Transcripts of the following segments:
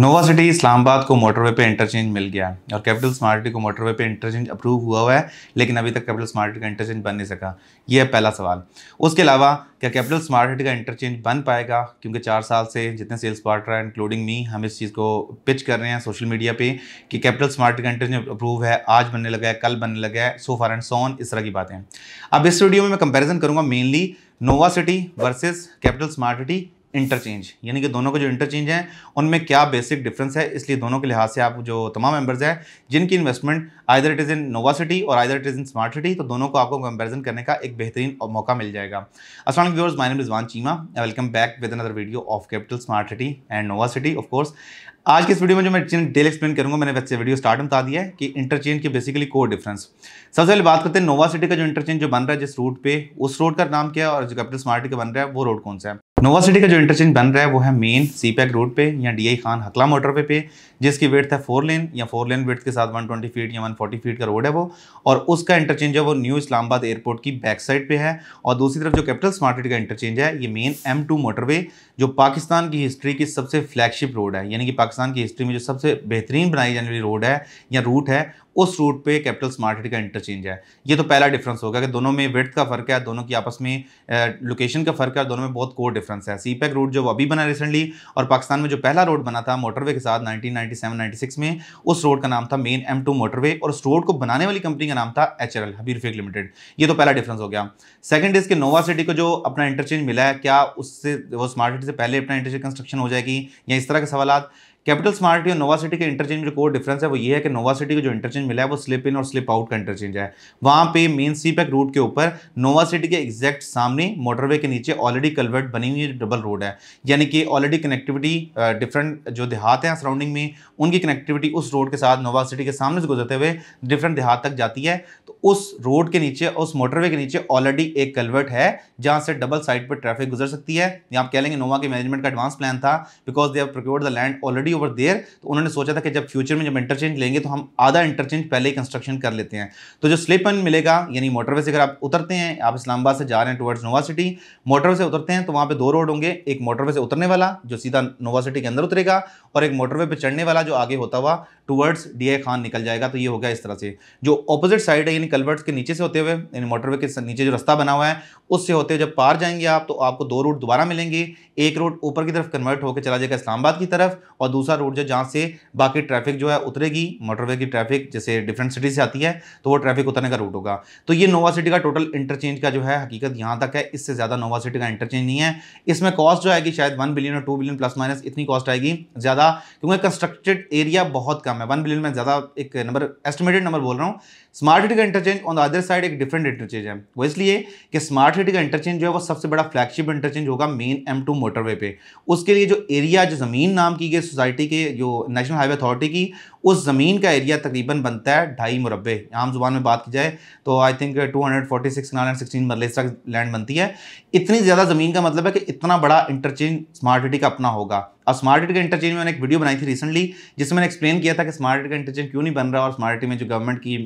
नोवा City Islamabad को motorway पे interchange मिल गया और कैपिटल स्मार्ट सिटी को मोटरवे पे इंटरचेंज अप्रूव हुआ हुआ है लेकिन अभी तक कैपिटल स्मार्ट सिटी का इंटरचेंज बन नहीं सका ये है पहला सवाल उसके अलावा क्या कैपिटल स्मार्ट सिटी का इंटरचेंज बन पाएगा क्योंकि चार साल से जितने सेल्स पार्टनर इंक्लूडिंग मी हम इस चीज़ को पिच कर रहे हैं सोशल मीडिया पर कि कैपिटल स्मार्ट सिटी का इंटरचेंज अप्रूव है आज बनने लगा है कल बनने लगा है सो फार एंड सोन इस तरह की बातें अब इस वीडियो में मैं कंपेरिजन करूँगा mainly Nova City versus Capital Smart City interchange यानी कि दोनों के जो इंटरचेंज हैं उनमें क्या बेसिक डिफरेंस है इसलिए दोनों के लिहाज से आप जो तमाम मेंबर्स हैं जिनकी investment either it is in Nova City और either it is in Smart City तो दोनों को आपको कंपेरिजन करने का एक बेहतरीन मौका मिल जाएगा असल viewers my Rizwan Cheema welcome back with another video of Capital Smart City and Nova City of course आज की इस वीडियो में जो मैं डेल एक्सप्लेन करूंगा मैंने वैसे वीडियो स्टार्ट में बता दिया है कि इंटरचेंज के बेसिकली कोर डिफरेंस सबसे पहले बात करते हैं नोवा सिटी का जो इंटरचेंज जो बन रहा है जिस रूट पे उस रोड का नाम क्या है और जो कैपिटल स्मार्ट का बन रहा है वो रोड कौन सा है नोवा सिटी का जो इंटरचेंज बन रहा है वो है मेन सीपैक रोड पे या डीआई खान हकला मोटरवे पे जिसकी वेट है फोर लेन या फोर लेन वेट के साथ 120 फीट या 140 फीट का रोड है वो और उसका इंटरचेंज है वो न्यू इस्लामाबाद एयरपोर्ट की बैक साइड पे है और दूसरी तरफ जो कैपिटल स्मार्ट सिटी का इंटरचेंज है ये मेन एम टू मोटरवे जो पाकिस्तान की हिस्ट्री की सबसे फ्लैगशिप रोड है यानी कि पाकिस्तान की हिस्ट्री में जो सबसे बेहतरीन बनाई जाने वाली रोड है या रूट है उस रूट पे कैपिटल स्मार्ट का इंटरचेंज है ये तो पहला डिफरेंस होगा कि दोनों में वेथ का फ़र्क है दोनों की आपस में लोकेशन का फ़र्क है दोनों में बहुत कोर डिफरेंस है सी रूट जो अभी बना रिसेंटली और पाकिस्तान में जो पहला रोड बना था मोटरवे के साथ नाइनटीन नाइनटी में उस रोड का नाम था मेन एम टू मोटरवे और उस रोड को बनाने वाली कंपनी का नाम था H L Habib Rafiq limited ये तो पहला डिफरेंस हो गया सेकेंड इसके नोवा सिटी को जो अपना इंटरचेंज मिला है क्या उससे वो स्मार्ट सिटी से पहले अपना इंटरचेंज कंस्ट्रक्शन हो जाएगी या इस तरह के सवाल कैपिटल स्मार्ट और नोवा सिटी के इंटरचेंज में जो कोर डिफरेंस है वो ये है कि नोवा सिटी को जो इंटरचेंज मिला है वो स्लिप इन और स्लिप आउट का इंटरचेंज है वहाँ पे मेन सी पैक रूट के ऊपर नोवा सिटी के एग्जैक्ट सामने मोटरवे के नीचे ऑलरेडी कलवर्ट बनी हुई डबल रोड है यानी कि ऑलरेडी कनेक्टिविटी डिफरेंट जो देहात हैं सराउंडिंग में उनकी कनेक्टिविटी उस रोड के साथ नोवा सिटी के सामने से गुजरते हुए डिफरेंट देहात तक जाती है उस रोड के नीचे उस मोटरवे के नीचे ऑलरेडी एक कलवर्ट है जहां से डबल साइड पर ट्रैफिक गुजर सकती है या आप कह लेंगे नोवा के मैनेजमेंट का एडवांस प्लान था because they have procured the land already over there तो उन्होंने सोचा था कि जब फ्यूचर में जब इंटरचेंज लेंगे तो हम आधा इंटरचेंज पहले ही कंस्ट्रक्शन कर लेते हैं तो जो स्लिप एंड मिलेगा यानी मोटरवे से अगर आप उतरते हैं आप इस्लामाबाद से जा रहे हैं टुवर्ड्स नोवा सिटी मोटरवे से उतरते हैं तो वहाँ पर दो रोड होंगे एक मोटरवे से उतरने वाला जो सीधा नोवा सिटी के अंदर उतरेगा और एक मोटरवे पर चढ़ने वाला जो आगे होता हुआ टूवर्ड्स डी खान निकल जाएगा तो ये हो गया इस तरह से जो ऑपोजिट साइड है यानी कलवर्ट्स के नीचे से होते हुए यानी मोटरवे के नीचे जो रास्ता बना हुआ है उससे होते हुए जब पार जाएंगे आप तो आपको दो रूट दोबारा मिलेंगे एक रूट ऊपर की तरफ कन्वर्ट होकर चला जाएगा इस्लामाबाद की तरफ और दूसरा रूट जो जहाँ से बाकी ट्रैफिक जो है उतरेगी मोटरवे की ट्रैफिक जैसे डिफरेंट सिटी से आती है तो वो ट्रैफिक उतरने का रूट होगा तो ये नोवा सिटी का टोटल इंटरचेंज का जो है हकीकत यहाँ तक है इससे ज़्यादा नोवा सिटी का इंटरचेंज नहीं है इसमें कॉस्ट जो आएगी शायद वन बिलियन और टू बिलियन प्लस माइनस इतनी कॉस्ट आएगी ज़्यादा क्योंकि कंस्ट्रक्टेड एरिया बहुत कम है वन बिलियन में ज़्यादा एक नंबर एस्टिमेटेड नंबर बोल रहा हूँ स्मार्ट सिटी का interchange on the other side एक डिफरेंट इंटरचेंज है वो इसलिए कि स्मार्ट सिटी का इंटरचेंज जो है वो सबसे बड़ा फ्लैगशिप इंटरचेंज होगा मेन एम टू मोटरवे पे उसके लिए जो एरिया जो ज़मीन नाम की गई सोसाइटी के जो नेशनल हाईवे अथॉरिटी की उस ज़मीन का एरिया तकरीबन बनता है ढाई मुरबे आम जुबान में बात की जाए तो I think two hundred forty six land बनती है इतनी ज़्यादा ज़मीन का मतलब है कि इतना बड़ा इंटरचेंज स्मार्ट सिटी का अपना होगा और स्मार्ट का इंटरचेंज में मैंने एक वीडियो बनाई थी रिसेंटली जिसमें मैंने एक्सप्लेन किया था कि स्मार्ट का इंटरचेंज क्यों नहीं बन रहा और स्मार्ट में जो गवर्नमेंट की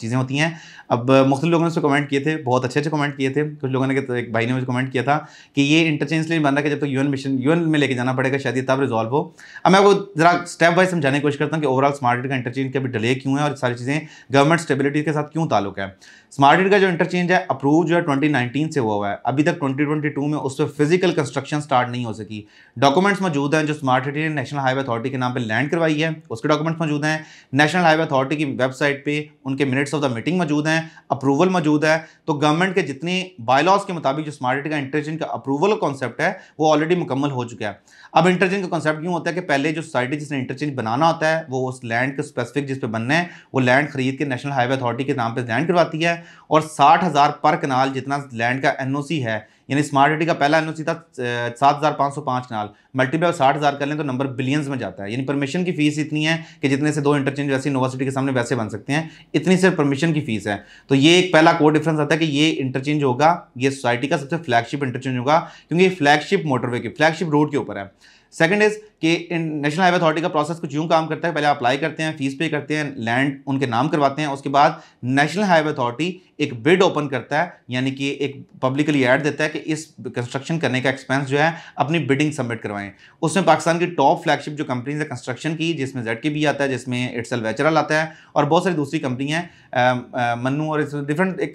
चीज़ें होती हैं अब मुख्तु लोगों ने उसको कमेंट किए थे बहुत अच्छे अच्छे कमेंट किए थे कुछ लोगों ने एक भाई ने मुझे कमेंट किया था कि ये इंटरचेंज नहीं बन रहा है कि जब तक यू मिशन यू में लेके जाना पड़ेगा शायद तब रिजॉल्व हो अब मैं वो जरा स्टेप वाइज समझाने की कोशिश करता हूँ कि ओवरऑल स्मार्ट का इंटरचेंज के अभी डिले क्यों है और सारी चीज़ें गवर्नमेंट स्टेबिलिटी के साथ क्यों ताल्लुक है स्मार्ट का जो इंटरचेंज है अप्रूव जो है ट्वेंटी से हुआ हुआ है अभी तक ट्वेंटी में उस पर फिजिकल कंस्ट्रक्शन स्टार्ट नहीं हो सकी डॉक्यूमेंट्स मौजूद हैं तकरीबन जो स्मार्ट सिटी ने नेशनल हाईवे अथॉरिटी के नाम पे लैंड करवाई है उसके डॉक्यूमेंट्स मौजूद हैं नेशनल हाईवे अथॉरिटी की वेबसाइट पे उनके मिनट्स ऑफ द मीटिंग मौजूद हैं अप्रूवल मौजूद है तो गवर्नमेंट के जितनी बायलॉज के मुताबिक जो स्मार्ट सिटी का इंटरजेंट का अप्रूवल कॉन्सेप्ट है वो ऑलरेडी मुकम्मल हो चुका है अब इंटरजेंट का कॉन्सेप्ट क्यों होता है कि पहले जो सोसाइटी जिसने इंटरचेंज बनाना होता है वो उस लैंड के स्पेसिफिक जिस पर बनना है वो लैंड खरीद के नेशनल हाईवे अथॉरिटी के नाम पर लैंड करवाती है और साठ पर कनाल जितना लैंड का एन है यानी स्मार्ट सिटी का पहला एन था सात हज़ार पाँच सौ पाँच नाल मल्टीप्लाई साठ हज़ार कर लें तो नंबर बिलियंस में जाता है यानी परमिशन की फीस इतनी है कि जितने से दो इंटरचेंज वैसे यूनिवर्सिटी के सामने वैसे बन सकते हैं इतनी सिर्फ परमिशन की फीस है तो ये एक पहला कोर डिफरेंस आता है कि ये इंटरचेंज होगा ये सोसाइटी का सबसे फ्लैगशिप इंटरचेंज होगा क्योंकि ये फ्लैगशिप मोटरवे के फ्लैगशिप रोड के ऊपर है सेकेंड इज़ कि नेशनल हाईवे अथॉरिटी का प्रोसेस कुछ यूँ काम करता है पहले अप्लाई करते हैं फीस पे करते हैं लैंड उनके नाम करवाते हैं उसके बाद नेशनल हाईवे अथॉरिटी एक बिड ओपन करता है यानी कि एक पब्लिकली ऐड देता है कि इस कंस्ट्रक्शन करने का एक्सपेंस जो है अपनी बिडिंग सबमिट करवाएं उसमें पाकिस्तान की टॉप फ्लैगशिप जो कंपनीज है कंस्ट्रक्शन की जिसमें जेड के भी आता है जिसमें इट्सल वेचरल आता है और बहुत सारी दूसरी कंपनियाँ है मनु और डिफरेंट एक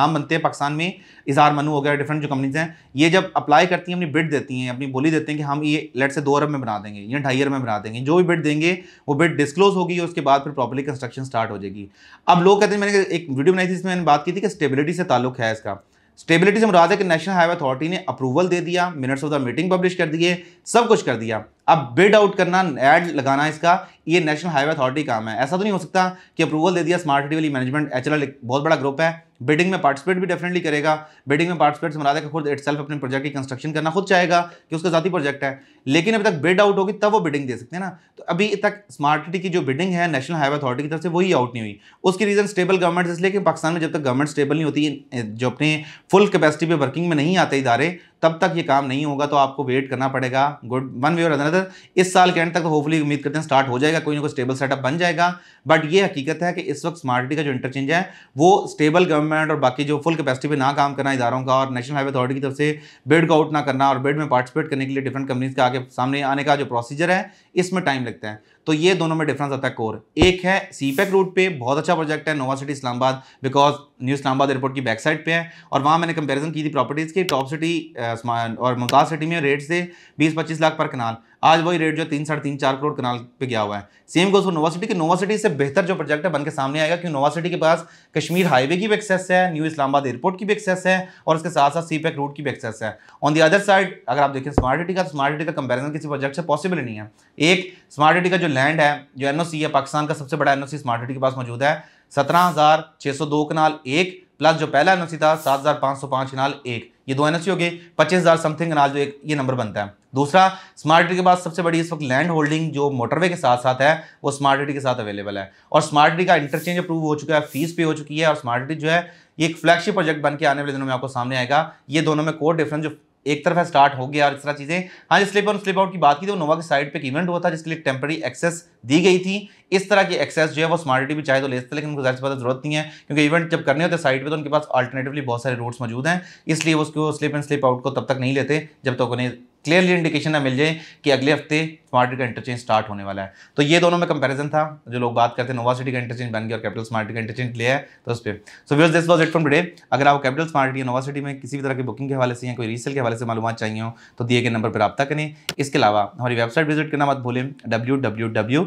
नाम बनते हैं पाकिस्तान में इजहार मनु वगैरह डिफरेंट जो कंपनीज हैं ये जब अप्लाई करती हैं अपनी बिड देती हैं अपनी बोली देते हैं कि हम ये लेट से दो अरब में बना दें देंगे या ढाई ईयर में बना देंगे जो भी बिट देंगे वो बिट डिस्क्लोज होगी उसके बाद फिर प्रॉपरली कंस्ट्रक्शन स्टार्ट हो जाएगी अब लोग कहते हैं मैंने एक वीडियो बनाई थी इसमें मैंने बात की थी कि स्टेबिलिटी से ताल्लुक है इसका स्टेबिलिटी से मुराद है कि नेशनल हाईवे अथॉरिटी ने अप्रूवल दे दिया minutes of the meeting publish कर दिए सब कुछ कर दिया अब बिड आउट करना एड लगाना इसका ये नेशनल हाईवे अथॉरिटी काम है ऐसा तो नहीं हो सकता कि अप्रूवल दे दिया स्मार्ट सिटी वाली मैनेजमेंट एच एक बहुत बड़ा ग्रुप है बिडिंग में पार्टिसिपेट भी डेफिनेटली करेगा बिडिंग में पार्टिसिपेट से मरादा खुद इट अपने प्रोजेक्ट की कंस्ट्रक्शन करना खुद चाहेगा कि उसका जाती प्रोजेक्ट है लेकिन अभी तक बिड आउट होगी तब वो बिडिंग दे सकते हैं ना तो अभी तक स्मार्ट सिटी की जो बिडिंग है नेशनल हाईवे अथॉरिटी की तरफ से वही आउट नहीं हुई उसकी रीज़न स्टेबल गवर्नमेंट इसलिए कि पाकिस्तान में जब तक गवर्नमेंट स्टेबल नहीं होती जो अपने फुल कैपेसिटी पर वर्किंग में नहीं आते इदारे तब तक ये काम नहीं होगा तो आपको वेट करना पड़ेगा गुड वन वे और अदर इस साल के एंड तक तो होपफुली उम्मीद करते हैं स्टार्ट हो जाएगा कोई ना कोई स्टेबल सेटअप बन जाएगा बट ये हकीकत है कि इस वक्त स्मार्टी का जो इंटरचेंज है वो स्टेबल गवर्नमेंट और बाकी जो फुल कैपेसिटी पर ना काम करना इदारों का और नेशनल हाईवे अथॉरिटी की तरफ से बेड को आउट ना करना और बेड में पार्टिसिपेट करने के लिए डिफरेंट कंपनीज के आगे सामने आने का जो प्रोसीजर है इसमें टाइम लगता है तो ये दोनों में डिफरेंस आता है कोर एक है सीपैक रूट e पे बहुत अच्छा प्रोजेक्ट है Nova City Islamabad because new Islamabad airport की बैक साइड पे है और वहाँ मैंने कंपेरिजन की थी प्रॉपर्टीज़ की टॉप सिटी और मुमताज़ सिटी में रेट से बीस पच्चीस लाख पर कनाल आज वही रेट जो तीन साढ़े तीन चार करोड़ कनाल पे गया हुआ है सेम गोज फॉर नोवासिटी कि नोवासिटी से बेहतर जो प्रोजेक्ट है बनकर सामने आएगा क्योंकि नोवासिटी के पास कश्मीर हाईवे की भी एक्सेस है न्यू इस्लामाबाद एयरपोर्ट की भी एक्सेस है और इसके साथ साथ सी पैक की भी एक्सेस है ऑन दी अदर साइड अगर आप देखें स्मार्ट सिटी का तो स्मार्ट सिटी का कंपेरिजन किसी प्रोजेक्ट से पॉसिबल नहीं है एक स्मार्ट सिटी का जो लैंड है जो एन है पाकिस्तान का सबसे बड़ा एन स्मार्ट सिटी के पास मौजूद है सत्रह कनाल एक प्लस जो पहला एन था सात कनाल एक ये दो एन हो गए पच्चीस हज़ार समथिंग अनाज जो एक ये नंबर बनता है दूसरा स्मार्ट सिटी के बाद सबसे बड़ी इस वक्त लैंड होल्डिंग जो मोटरवे के साथ साथ है वो स्मार्ट सिटी के साथ अवेलेबल है और स्मार्ट सिटी का इंटरचेंज अप्रूव हो चुका है फीस पे हो चुकी है और स्मार्ट सिटी जो है ये एक फ्लैगशिप प्रोजेक्ट बन के आने वाले दिनों में आपको सामने आएगा ये दोनों में कोर डिफरेंस जो एक तरफ़ स्टार्ट हो गया और इस तरह चीज़ें हाँ जिस स्लिप और स्लिप आउट की बात की तो नोवा के साइड पे एक इवेंट हुआ था जिसके लिए टेम्प्रेरी एक्सेस दी गई थी इस तरह की एक्सेस जो है वो स्मार्ट भी चाहे तो ले सकते लेकिन उनको ज़्यादा ज्यादा ज़रूरत नहीं है क्योंकि इवेंट जब करने होते हैं साइड पर तो उनके पास अल्टरनेटिवली बहुत सारे रूट्स मौजूद हैं इसलिए उसको स्लिप एंड स्लिप आउट को तब तक नहीं लेते जब तक उन्हें क्लियरली इंडिकेशन ना मिल जाए कि अगले हफ्ते स्मार्ट का इंटरचेंज स्टार्ट होने वाला है तो ये दोनों में कंपैरिजन था जो लोग बात करते हैं नोवा सिटी का इंटरचेंज बन गया और कैपिटल स्मार्ट का इंटरचेंज लिया है तो उस पर सो views this was it from today अगर आप कैपिटल स्मार्ट या नोवा सिटी में किसी भी तरह की बुकिंग के हवाले से या कोई रीसेल के हवाले से मालूम चाहिए हो तो दिए गए नंबर पर रब्ता करें इसके अलावा हमारी वेबसाइट विजिट करना मत भूलें डब्ल्यू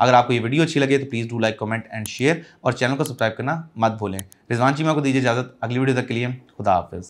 अगर आपको ये वीडियो अच्छी लगे तो please do like comment and share और चैनल को सब्सक्राइब करना मत भूलें रिजवान जी मैं को दीजिए इजाज़त अगली वीडियो तक के लिए खुदा हाफिज़